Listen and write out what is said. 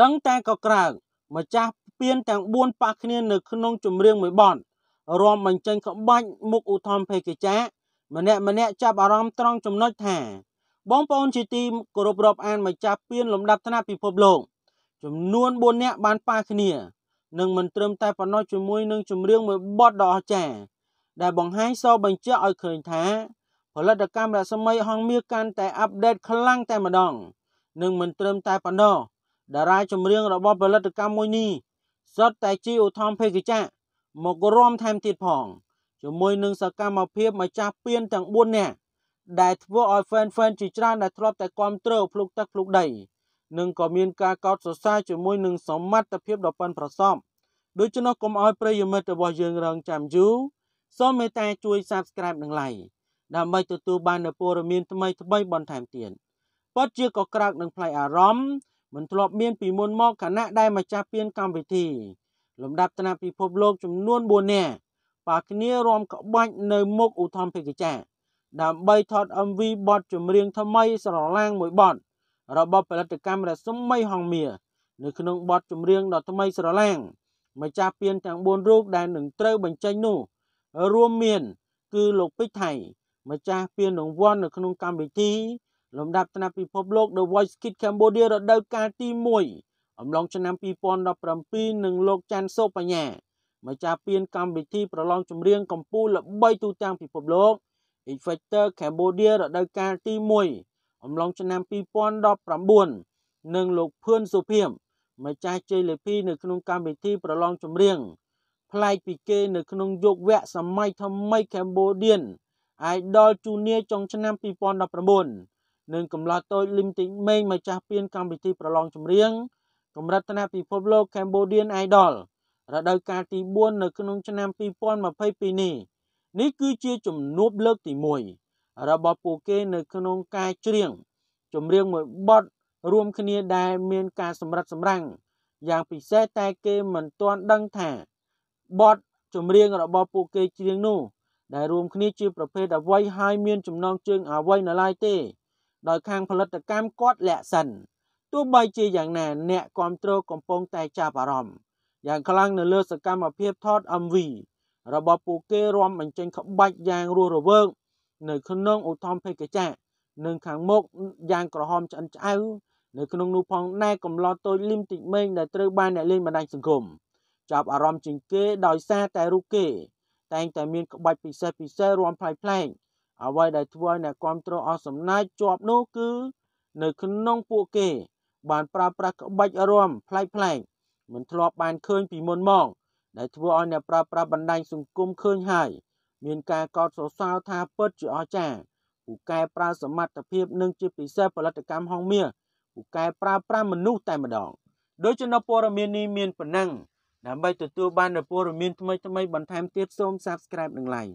ដឹងតែក៏ក្រើកម្ចាស់ពៀនទាំង4ប៉ះគ្នានៅក្នុងចម្រៀងមួយបទរំបញ្ចេញ ក្បាច់មុខឧទ្ធមភេកេចាម្នាក់ម្នាក់ចាប់អារម្មណ៍ត្រង់ចំណុចថា បងប្អូនជាទីគោរពរាប់អានម្ចាស់ពៀនលំដាប់ថ្នាក់ពិភពលោកចំនួន4នាក់បានប៉ះគ្នានឹងមិនត្រឹមតែប៉ុណ្ណោះជាមួយនឹងចម្រៀងមួយបទដ៏អស្ចារ្យដែលបង្ហាញសបញ្ជាក់ឲ្យឃើញថាផលិតកម្មរស្មីហងមាសកាន់តែអាប់ដេតខ្លាំងតែម្ដងនឹងមិនត្រឹមតែប៉ុណ្ណោះតារាចម្រៀងរបស់ផលិតកម្មមួយនេះសុទ្ធតែជាឧទ្ធម្ភាគិចៈមករួមថែមទៀតផងជាមួយនឹងសកម្មភាពម្ចាស់ពៀនទាំង4នាក់ដែលធ្វើឲ្យ fan fan ជាច្រើនដែលធ្លាប់តែគាំទ្រភ្លុកទឹកភ្លុកដីនិងក៏មានការកោតសរសើរជាមួយនឹងសមត្ថភាពដ៏ប៉ិនប្រសប់ដូច្នោះកុំឲ្យប្រិយមិត្តរបស់យើងរងចាំយូរសូមមេត្តាជួយ Subscribe និង Like ដើម្បីទទួលបាននូវព័ត៌មានថ្មីៗបន្ថែមទៀតពិតជាក៏ក្រោកនឹងផ្លៃអារម្មណ៍មិនធ្លាប់មានពីមុនមកខណៈដែលម្ចាស់ពានកម្មវិធី លំដាប់ថ្នាក់ពិភពលោកចំនួន4នាក់ប៉ាគ្នារំក្បាច់នៅមុខឧទ្ធម្ភិកចាដើម្បីថត MV បទចម្រៀងថ្មីស្រឡាងមួយបទរបស់ផលិតកម្មរស្មីហងមៀនៅក្នុងបទចម្រៀងដ៏ថ្មីស្រឡាងម្ចាស់ពានទាំង4រូបដែលនឹងត្រូវបញ្ចេញនោះ រួមមាន គឺលោកពេជ្រថៃម្ចាស់ពានរង្វាន់នៅក្នុងកម្មវិធីលំដាប់ថ្នាក់ពិភពលោក The Voice Kids Cambodia រដូវកាលទី1អំឡុងឆ្នាំ2017នឹងលោកច័ន្ទសុបញ្ញាម្ចាស់ពានកម្មវិធីប្រឡងចម្រៀងកម្ពុជាល្បីទូទាំងពិភពលោក Infector Cambodia រដូវកាលទី1អំឡុងឆ្នាំ2019និងលោកភឿនសុភិមម្ចាស់ជ័យលាភីនៅក្នុងកម្មវិធីប្រឡងចម្រៀងប្លែកពីគេនៅក្នុងយុគវៈសម័យថ្មី Cambodian Idol Junior ចុងឆ្នាំ2019និងកំឡោះតូចលឹមទីងម៉េងមកចាស់ពៀនកម្មវិធីប្រឡងចម្រៀងកម្រិតថ្នាក់ពិភពលោក Cambodian Idol រដូវកាលទី4នៅ ក្នុងឆ្នាំ2022នេះនេះគឺជាជំនួបលើកទី1របស់ពួកគេនៅក្នុងការច្រៀងចម្រៀងមួយបទរួមគ្នាដែលមានការសម្រិតសម្រាំងយ៉ាងពិសេសតែគេមិនទាន់ដឹងថាបទចម្រៀងរបស់ពួកគេច្រៀងនោះ ដែលរួមគ្នាជា ប្រភេទអ្វីហើយមានចំណងជើងអ្វីនៅឡើយទេដោយខាងផលិតកម្មគាត់លាក់សិនទោះបីជាយ៉ាងណាអ្នកគ្រប់គ្រងកំពុងតែចាប់អារម្មណ៍យ៉ាងខ្លាំងនៅលើសកម្មភាពថត MV របស់ពួកគេរួមបញ្ចេញក្បាច់យ៉ាងរស់រវើកនៅ ក្នុងឧទ្ធម្ភិកចានិងខាងមុខយ៉ាងក្រហមឆ្អិនឆ្អៅនៅក្នុងនោះផងដែរកំឡោតូចលឹមតិចមេងដែលត្រូវបានអ្នកលេងបណ្ដាញសង្គមចាប់អារម្មណ៍ជាងគេដោយសារតែរូបគេ តែងតែមានក្បាច់ពិសេសពិសេសរួមផ្លែផ្លែអ្វីដែលធ្វើឲ្យអ្នកគ្រប់គ្រងអស់សំណាចជាប់នោះគឺ នៅក្នុងពួកគេ បានប្រើប្រាស់ក្បាច់រាំផ្លែកផ្លែកមិនធ្លាប់បានឃើញពីមុនមកដែលធ្វើឲ្យអ្នកប្រើប្រាស់បណ្ដាញសង្គមឃើញហើយមានការកោតសរសើរថាពិតជាអស្ចារ្យពូកែប្រើសមត្ថភាពនិងជាពិសេសផលិតកម្មហងមាសពូកែប្រើប្រាស់មនុស្សតែម្ដង ដូចជានៅព័ត៌មាននេះមានប៉ុណ្ណឹង ដើម្បីទទួលបាននូវព័ត៌មានថ្មីៗបន្ថែមទៀតសូម Subscribe និង Like